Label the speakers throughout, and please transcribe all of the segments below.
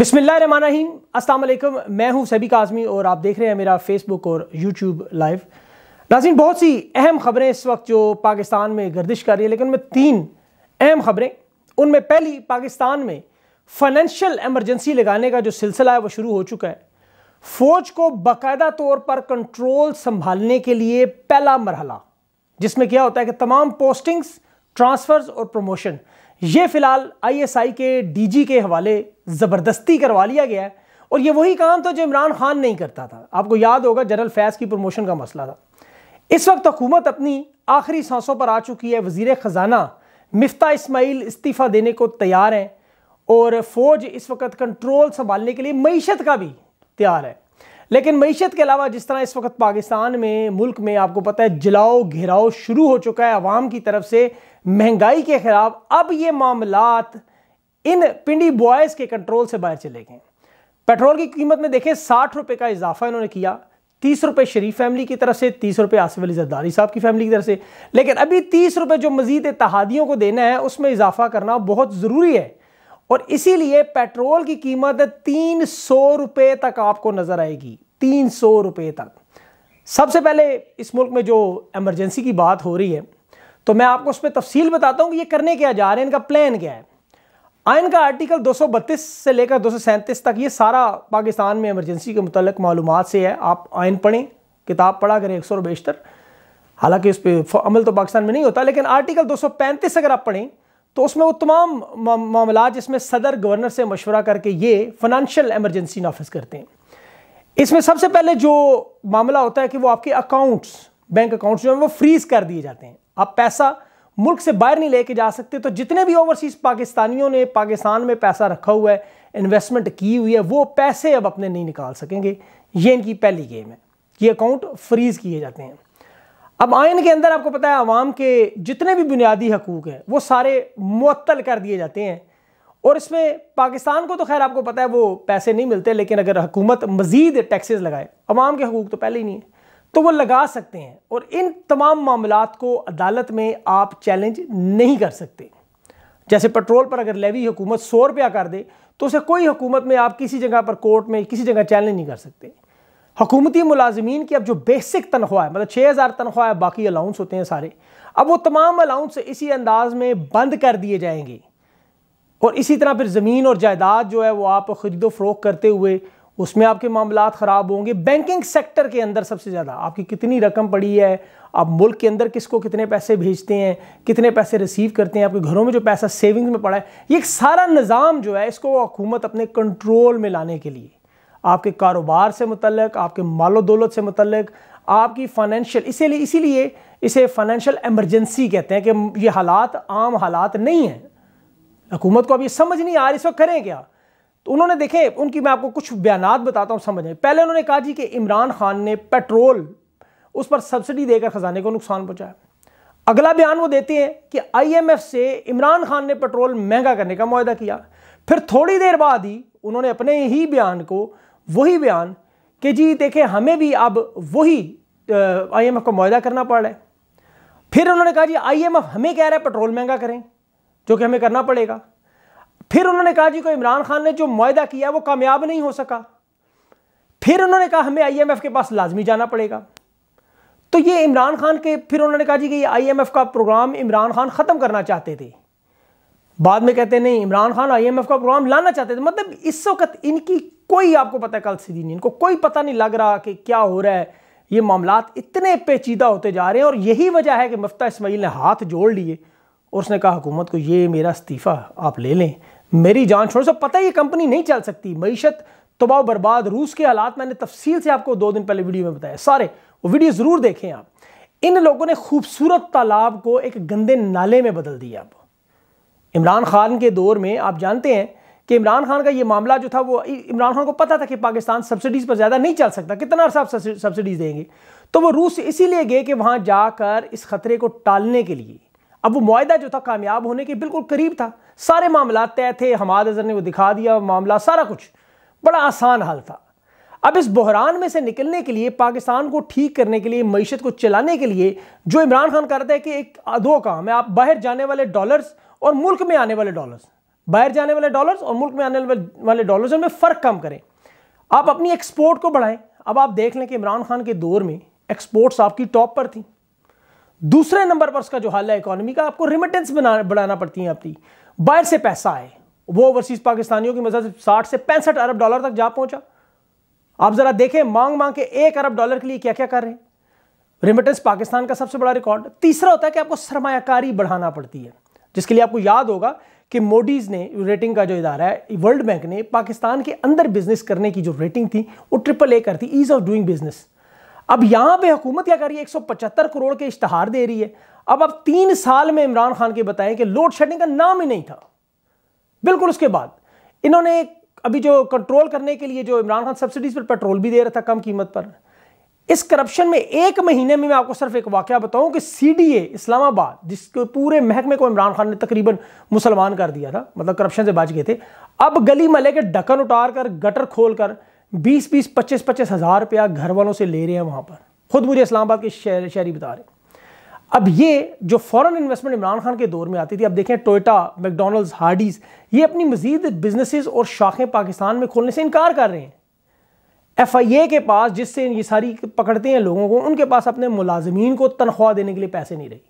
Speaker 1: अस्सलाम वालेकुम मैं हूं सभी काजमी और आप देख रहे हैं मेरा फेसबुक और यूट्यूब लाइव नाजिन बहुत सी अहम खबरें इस वक्त जो पाकिस्तान में गर्दिश कर रही है लेकिन उनमें तीन अहम खबरें उनमें पहली पाकिस्तान में फाइनेंशियल एमरजेंसी लगाने का जो सिलसिला है वो शुरू हो चुका है फौज को बाकायदा तौर पर कंट्रोल संभालने के लिए पहला मरहला जिसमें क्या होता है कि तमाम पोस्टिंग्स ट्रांसफर्स और प्रमोशन ये फिलहाल आईएसआई के डीजी के हवाले ज़बरदस्ती करवा लिया गया है और ये वही काम था जो इमरान खान नहीं करता था आपको याद होगा जनरल फैज़ की प्रमोशन का मसला था इस वक्त हुकूमत अपनी आखिरी सांसों पर आ चुकी है वजीर ख़जाना मफ्ता इसमाइल इस्तीफ़ा देने को तैयार हैं और फ़ौज इस वक्त कंट्रोल संभालने के लिए मीशत का भी तैयार है लेकिन मीशत के अलावा जिस तरह इस वक्त पाकिस्तान में मुल्क में आपको पता है जलाओ घिराव शुरू हो चुका है आवाम की तरफ से महंगाई के खिलाफ अब ये मामलात इन पिंडी बॉयज़ के कंट्रोल से बाहर चले गए पेट्रोल की कीमत में देखें साठ रुपये का इजाफा इन्होंने किया तीस रुपये शरीफ फैमिली की तरफ से तीस रुपये आसिफ अली जरदारी साहब की फैमिली की तरफ से लेकिन अभी तीस रुपये जो मजीद इतिहादियों को देना है उसमें इजाफा करना बहुत ज़रूरी है और इसीलिए पेट्रोल की कीमत तीन सौ रुपये तक आपको नज़र आएगी तीन सौ रुपये तक सबसे पहले इस मुल्क में जो एमरजेंसी की बात हो रही है तो मैं आपको उसमें तफसील बताता हूँ कि ये करने क्या जा रहे हैं इनका प्लान क्या है आयन का आर्टिकल 232 से लेकर दो तक ये सारा पाकिस्तान में एमरजेंसी के मुतल मालूम से है आप आयन पढ़ें किताब पढ़ा करें एक सौ बेशतर हालांकि इस पर अमल तो पाकिस्तान में नहीं होता लेकिन आर्टिकल 235 अगर आप पढ़ें तो उसमें वो तमाम मामला जिसमें सदर गवर्नर से मशवरा करके ये फाइनेंशियल एमरजेंसी नाफिज करते हैं इसमें सबसे पहले जो मामला होता है कि वो आपके अकाउंट्स बैंक अकाउंट्स जो हैं वो फ्रीज कर दिए जाते हैं आप पैसा मुल्क से बाहर नहीं लेके जा सकते तो जितने भी ओवरसीज पाकिस्तानियों ने पाकिस्तान में पैसा रखा हुआ है इन्वेस्टमेंट की हुई है वो पैसे अब अपने नहीं निकाल सकेंगे ये इनकी पहली गेम है ये अकाउंट फ्रीज किए जाते हैं अब आयन के अंदर आपको पता है आवाम के जितने भी बुनियादी हकूक हैं वो सारे मअतल कर दिए जाते हैं और इसमें पाकिस्तान को तो खैर आपको पता है वो पैसे नहीं मिलते लेकिन अगर हुकूमत मज़ीद टैक्सेस लगाए अवाम के हकूक तो पहले ही नहीं है तो वो लगा सकते हैं और इन तमाम मामला को अदालत में आप चैलेंज नहीं कर सकते जैसे पेट्रोल पर अगर लेवी हुकूमत सौ रुपया कर दे तो उसे कोई हुकूमत में आप किसी जगह पर कोर्ट में किसी जगह चैलेंज नहीं कर सकते हकूमती मुलाजमीन की अब जो बेसिक तनख्वाह है मतलब छः हज़ार तनख्वाह है बाकी अलाउंस होते हैं सारे अब वो तमाम अलाउंस इसी अंदाज में बंद कर दिए जाएंगे और इसी तरह फिर ज़मीन और जायदाद जो है वो आप खरीदो फरोख करते हुए उसमें आपके मामला ख़राब होंगे बैंकिंग सेक्टर के अंदर सबसे ज़्यादा आपकी कितनी रकम पड़ी है आप मुल्क के अंदर किसको कितने पैसे भेजते हैं कितने पैसे रिसीव करते हैं आपके घरों में जो पैसा सेविंग्स में पड़ा है ये एक सारा निज़ाम जो है इसको हुकूमत अपने कंट्रोल में लाने के लिए आपके कारोबार से मतलब आपके मालो दौलत से मुतलक आपकी फाइनेंशियल इसीलिए इसीलिए इसे फाइनेंशियल एमरजेंसी कहते हैं कि ये हालात आम हालात नहीं हैं हुकूमत को अब ये समझ नहीं आ रही इस वक्त करें क्या तो उन्होंने देखे उनकी मैं आपको कुछ बयान बताता हूँ समझ में पहले उन्होंने कहा जी कि इमरान खान ने पेट्रोल उस पर सब्सिडी देकर खजाने को नुकसान पहुंचाया अगला बयान वो देते हैं कि आईएमएफ से इमरान खान ने पेट्रोल महंगा करने का माहा किया फिर थोड़ी देर बाद ही उन्होंने अपने ही बयान को वही बयान कि जी देखें हमें भी अब वही आईएमएफ का मुआदा करना पड़ रहा है फिर उन्होंने कहा जी आईएमएफ हमें कह रहा है पेट्रोल महंगा करें जो कि हमें करना पड़ेगा फिर उन्होंने कहा जी को इमरान खान ने जो माहा किया वो कामयाब नहीं हो सका फिर उन्होंने कहा हमें आईएमएफ के पास लाजमी जाना पड़ेगा तो ये इमरान खान के फिर उन्होंने कहा जी कि ये आईएमएफ का प्रोग्राम इमरान खान ख़त्म करना चाहते थे बाद में कहते नहीं इमरान खान आईएमएफ का प्रोग्राम लाना चाहते थे मतलब इस वक्त इनकी कोई आपको पता है कल सीधी नहीं इनको कोई पता नहीं लग रहा कि क्या हो रहा है ये मामला इतने पेचीदा होते जा रहे हैं और यही वजह है कि मुफ्ता इसमाइल ने हाथ जोड़ लिए और उसने कहा हुकूमत को ये मेरा इस्तीफ़ा आप ले लें मेरी जान छोड़ सब पता है ये कंपनी नहीं चल सकती मीशत तबाह बर्बाद रूस के हालात मैंने तफसील से आपको दो दिन पहले वीडियो में बताया सारे वो वीडियो ज़रूर देखें आप इन लोगों ने खूबसूरत तालाब को एक गंदे नाले में बदल दिया अब इमरान खान के दौर में आप जानते हैं कि इमरान खान का ये मामला जो था वो इमरान खान को पता था कि पाकिस्तान सब्सिडीज़ पर ज़्यादा नहीं चल सकता कितना अरसा सब्सिडीज़ देंगे तो वो रूस इसीलिए गए कि वहां जाकर इस खतरे को टालने के लिए अब वो माहा जो था कामयाब होने के बिल्कुल करीब था सारे मामला तय थे हमाद अजहर ने वो दिखा दिया मामला सारा कुछ बड़ा आसान हाल था अब इस बहरान में से निकलने के लिए पाकिस्तान को ठीक करने के लिए मीशत को चलाने के लिए जो इमरान खान करता है कि एक दो काम है आप बाहर जाने वाले डॉलर्स और मुल्क में आने वाले डॉलर्स बाहर जाने वाले डॉलर्स और मुल्क में आने वाले डॉलर्स में फ़र्क कम करें आप अपनी एक्सपोर्ट को बढ़ाएं अब आप देख लें कि इमरान खान के दौर में एक्सपोर्ट्स आपकी टॉप पर थी दूसरे नंबर पर उसका जो हाल है इकोनॉमी का आपको रिमिटेंस बढ़ाना पड़ती है आपकी बाहर से पैसा आए वो ओवरसीज पाकिस्तानियों की मदद से साठ से पैंसठ अरब डॉलर तक जा पहुंचा आप जरा देखें मांग मांग के एक अरब डॉलर के लिए क्या क्या कर रहे हैं रिमिटेंस पाकिस्तान का सबसे बड़ा रिकॉर्ड तीसरा होता है कि आपको सरमाकारी बढ़ाना पड़ती है जिसके लिए आपको याद होगा कि मोडीज ने रेटिंग का जो इदारा है वर्ल्ड बैंक ने पाकिस्तान के अंदर बिजनेस करने की जो रेटिंग थी वो ट्रिपल ए करती ईज ऑफ डूइंग बिजनेस अब यहां पे हुकूमत क्या कर रही है पचहत्तर करोड़ के इश्तहार दे रही है अब अब तीन साल में इमरान खान के बताएं कि लोड शेडिंग का नाम ही नहीं था बिल्कुल उसके बाद इन्होंने अभी जो कंट्रोल करने के लिए जो इमरान खान सब्सिडीज पर पेट्रोल भी दे रहा था कम कीमत पर इस करप्शन में एक महीने में मैं आपको सिर्फ एक वाक्य बताऊं कि सीडीए इस्लामाबाद जिसके पूरे महकमे को इमरान खान ने तकरीबन मुसलमान कर दिया था मतलब करप्शन से बच गए थे अब गली मले के ढक्कन उतार कर गटर खोल कर बीस बीस पच्चीस पच्चीस हज़ार रुपया घर वालों से ले रहे हैं वहाँ पर खुद मुझे इस्लामाबाद के शहर शहरी बता रहे हैं अब ये जो फॉरेन इन्वेस्टमेंट इमरान खान के दौर में आती थी अब देखें टोयोटा मैकडोनल्ड्स हार्डीज ये अपनी मजीद बिजनेसेस और शाखें पाकिस्तान में खोलने से इनकार कर रहे हैं एफ आई ए के पास जिससे ये सारी पकड़ते हैं लोगों को उनके पास अपने मुलाजमीन को तनख्वाह देने के लिए पैसे नहीं रही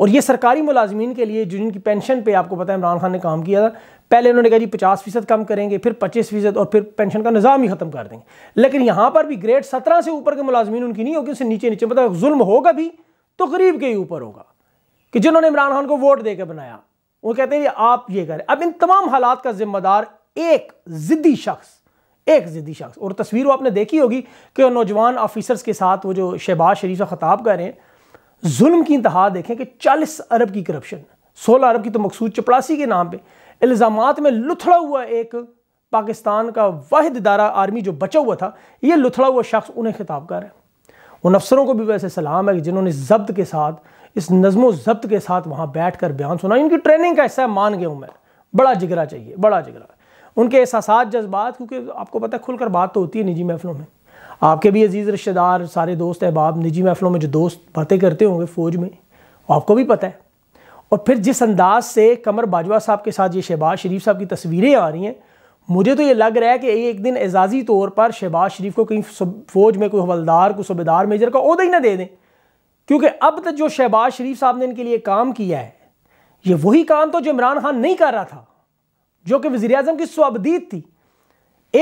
Speaker 1: और ये सरकारी मुलाजमीन के लिए जो जिनकी पेंशन पे आपको पता है इमरान खान ने काम किया था पहले उन्होंने कहा जी पचास फीसद कम करेंगे फिर पच्चीस फीसद और फिर पेंशन का निज़ाम ही ख़त्म कर देंगे लेकिन यहाँ पर भी ग्रेड सत्रह से ऊपर के मुलाजमीन उनकी नहीं होगी उससे नीचे नीचे मतलब जुल्म होगा भी तो गरीब के ही ऊपर होगा कि जिन्होंने इमरान खान को वोट के बनाया वो कहते हैं आप ये करें अब इन तमाम हालात का जिम्मेदार एक ज़िद्दी शख्स एक ज़िद्दी शख्स और तस्वीर वो आपने देखी होगी कि नौजवान ऑफिसर्स के साथ वो जो शहबाज शरीफ का खताब कर रहे हैं जुल्म की इंतहा देखें कि 40 अरब की करप्शन 16 अरब की तो मकसूद चपड़ासी के नाम पे इल्ज़ाम में लुथड़ा हुआ एक पाकिस्तान का वाहिद इदारा आर्मी जो बचा हुआ था ये लुथड़ा हुआ शख्स उन्हें खिताब कर है उन अफसरों को भी वैसे सलाम है कि जिन्होंने जब्त के साथ इस नजमो जब्त के साथ वहाँ बैठ कर बयान सुना इनकी ट्रेनिंग का हिस्सा मान गया हूँ मैं बड़ा जिगरा चाहिए बड़ा जिगरा उनके एहसास जज्बात क्योंकि आपको पता है खुलकर बात तो होती है निजी महफलों में आपके भी अजीज़ रिश्तेदार सारे दोस्त अहबाब निजी महफ़लों में जो दोस्त बातें करते होंगे फ़ौज में आपको भी पता है और फिर जिस अंदाज से कमर बाजवा साहब के साथ ये शहबाज शरीफ साहब की तस्वीरें आ रही हैं मुझे तो ये लग रहा है कि एक दिन एजाज़ी तौर पर शहबाज शरीफ को कहीं फ़ौज में कोई हवलदार कोई सूबेदार मेजर का अहदा ही ना दे दें क्योंकि अब तक जो शहबाज शरीफ साहब ने इनके लिए काम किया है ये वही काम तो जो इमरान खान नहीं कर रहा था जो कि वज़ी अजम की स्वाबदीत थी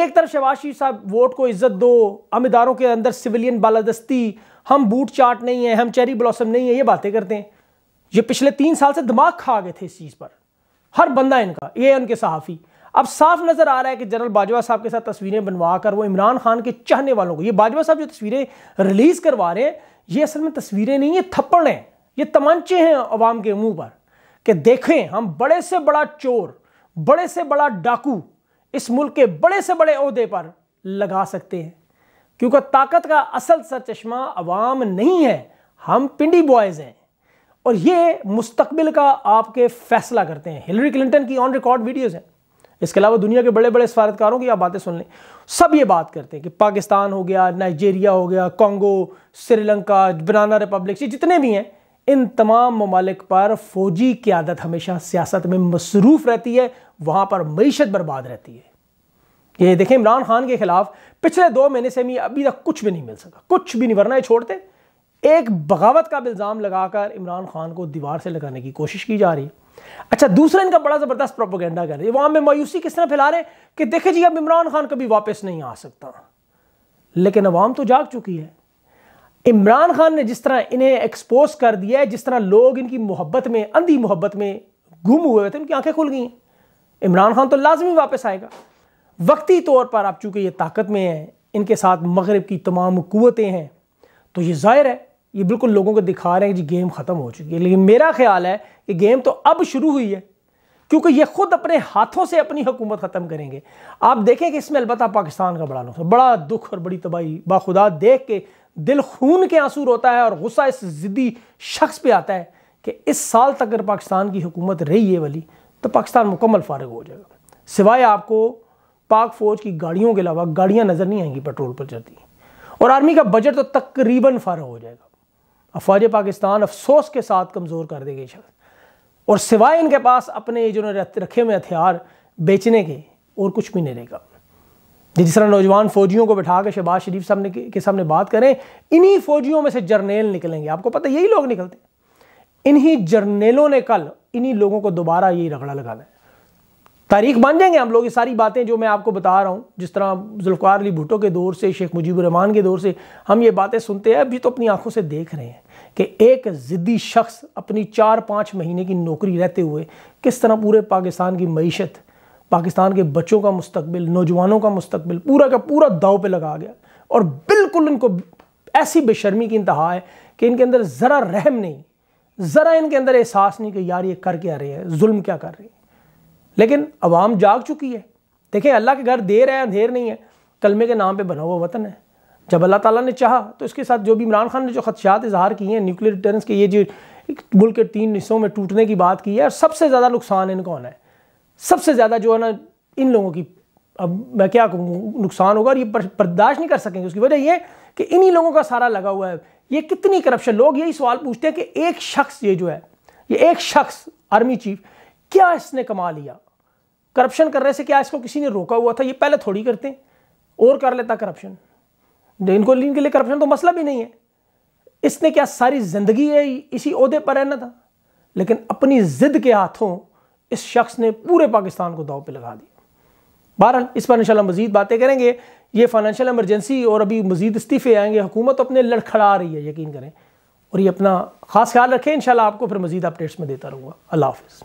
Speaker 1: एक तरफ शहबाज शरीफ साहब वोट को इज्जत दो हम इधारों के अंदर सिविलियन बालादस्ती हम बूट चाट नहीं है हम चेरी ब्लॉसम नहीं है ये बातें करते हैं ये पिछले तीन साल से दिमाग खा गए थे इस चीज़ पर हर बंदा इनका ये उनके सहाफ़ी अब साफ नज़र आ रहा है कि जनरल बाजवा साहब के साथ तस्वीरें बनवा कर वो इमरान खान के चाहने वालों को ये बाजवा साहब जो तस्वीरें रिलीज़ करवा रहे हैं ये असल में तस्वीरें नहीं ये थप्पड़ हैं ये तमांचे हैं अवाम के मुंह पर कि देखें हम बड़े से बड़ा चोर बड़े से बड़ा डाकू इस मुल्क के बड़े से बड़े अहदे पर लगा सकते हैं क्योंकि ताकत का असल सर चश्मा अवाम नहीं है हम पिंडी बॉयज़ हैं और ये मुस्तबिल का आपके फैसला करते हैं हिलरी क्लिंटन की ऑन रिकॉर्ड वीडियोज़ हैं इसके अलावा दुनिया के बड़े बड़े सफारतकारों की आप बातें सुन लें सब ये बात करते हैं कि पाकिस्तान हो गया नाइजेरिया हो गया कॉन्गो श्रीलंका बनाना रिपब्लिक जितने भी हैं इन तमाम ममालिक पर फौजी क्यादत हमेशा सियासत में मसरूफ़ रहती है वहां पर मीशत बर्बाद रहती है ये देखें इमरान खान के खिलाफ पिछले दो महीने से हमें अभी तक कुछ भी नहीं मिल सका कुछ भी नहीं वरना ये छोड़ते एक बगावत का इल्ज़ाम लगाकर इमरान खान को दीवार से लगाने की कोशिश की जा रही है अच्छा दूसरा इनका बड़ा ज़बरदस्त प्रोपोगेंडा कर रही है वहां में मायूसी किस तरह फैला रहे कि देखे जी अब इमरान खान कभी वापस नहीं आ सकता लेकिन अवाम तो जाग चुकी है इमरान खान ने जिस तरह इन्हें एक्सपोज कर दिया है जिस तरह लोग इनकी मोहब्बत में अंधी मोहब्बत में गुम हुए थे उनकी आंखें खुल गई इमरान खान तो लाजमी वापस आएगा वक्ती तौर पर आप चूंकि ये ताकत में हैं इनके साथ मगरब की तमाम कुतें हैं तो ये जाहिर है ये बिल्कुल लोगों को दिखा रहे हैं कि जी गेम ख़त्म हो चुकी है लेकिन मेरा ख्याल है कि गेम तो अब शुरू हुई है क्योंकि ये खुद अपने हाथों से अपनी हुकूमत ख़त्म करेंगे आप देखें कि इसमें अलबत् पाकिस्तान का बड़ा नुकसान बड़ा दुख और बड़ी तबाही बाखुदा देख के दिल खून के आंसू रोता है और गुस्सा इस ज़िद्दी शख्स पे आता है कि इस साल तक अगर पाकिस्तान की हुकूमत रही है वाली तो पाकिस्तान मुकम्मल फारग हो जाएगा सिवाय आपको पाक फ़ौज की गाड़ियों के अलावा गाड़ियाँ नज़र नहीं आएंगी पेट्रोल पर चलती और आर्मी का बजट तो तकरीबन फारग हो जाएगा अफवाज पाकिस्तान अफसोस के साथ कमज़ोर कर देगी शख्स और सिवाय इनके पास अपने जो रखे हुए हथियार बेचने के और कुछ भी नहीं रहेगा जिस तरह नौजवान फौजियों को बैठा के शहबाज शरीफ सामने के सामने बात करें इन्हीं फौजियों में से जर्नेल निकलेंगे आपको पता यही लोग निकलते हैं इन्हीं जर्नेलों ने कल इन्हीं लोगों को दोबारा यही रगड़ा लगाना है तारीख बन जाएंगे हम लोग ये सारी बातें जो मैं आपको बता रहा हूँ जिस तरह जुल्फ़ार अली भुटो के दौर से शेख मुजीबरहमान के दौर से हम ये बातें सुनते हैं अभी तो अपनी आंखों से देख रहे हैं कि एक ज़िद्दी शख्स अपनी चार पाँच महीने की नौकरी रहते हुए किस तरह पूरे पाकिस्तान की मीशत पाकिस्तान के बच्चों का मुस्तबिल नौजवानों का मुस्तबिल पूरा का पूरा दाव पे लगा गया और बिल्कुल इनको ऐसी बेशर्मी की इंतहा है कि इनके अंदर ज़रा रहम नहीं ज़रा इनके अंदर एहसास नहीं कि यार ये कर क्या रहे हैं जुल्म क्या कर रहे हैं लेकिन आवाम जाग चुकी है देखें अल्लाह के घर देर है अंधेर नहीं है कलमे के नाम पर बना हुआ वतन है जब अल्लाह तला ने चाहा तो इसके साथ जो भी इमरान खान ने जो खदशात इजहार किए हैं न्यूक्लियर टेरेंस के ये जो मुल्क के तीन हिस्सों में टूटने की बात की है और सबसे ज़्यादा नुकसान इनका होना है सबसे ज़्यादा जो है ना इन लोगों की अब मैं क्या कहूँ नुकसान होगा और ये बर्दाश्त नहीं कर सकेंगे उसकी वजह ये कि इन्हीं लोगों का सारा लगा हुआ है ये कितनी करप्शन लोग यही सवाल पूछते हैं कि एक शख्स ये जो है ये एक शख्स आर्मी चीफ क्या इसने कमा लिया करप्शन करने से क्या इसको किसी ने रोका हुआ था ये पहले थोड़ी करते हैं और कर लेता करप्शन इनको इनके लिए करप्शन तो मसला भी नहीं है इसने क्या सारी ज़िंदगी है इसी अहदे पर रहना था लेकिन अपनी ज़िद के हाथों इस शख्स ने पूरे पाकिस्तान को दाव पर लगा दिया बहरहाल इस पर इनशाला मजीद बातें करेंगे ये फाइनेंशियल एमरजेंसी और अभी मजीद इस्तीफ़े आएंगे हुकूमत अपने लड़खड़ा रही है यकीन करें और ये अपना ख़ास ख्याल रखें इनशाला आपको फिर मजीद अपडेट्स में देता रहूँगा अल्लाह हाफिज़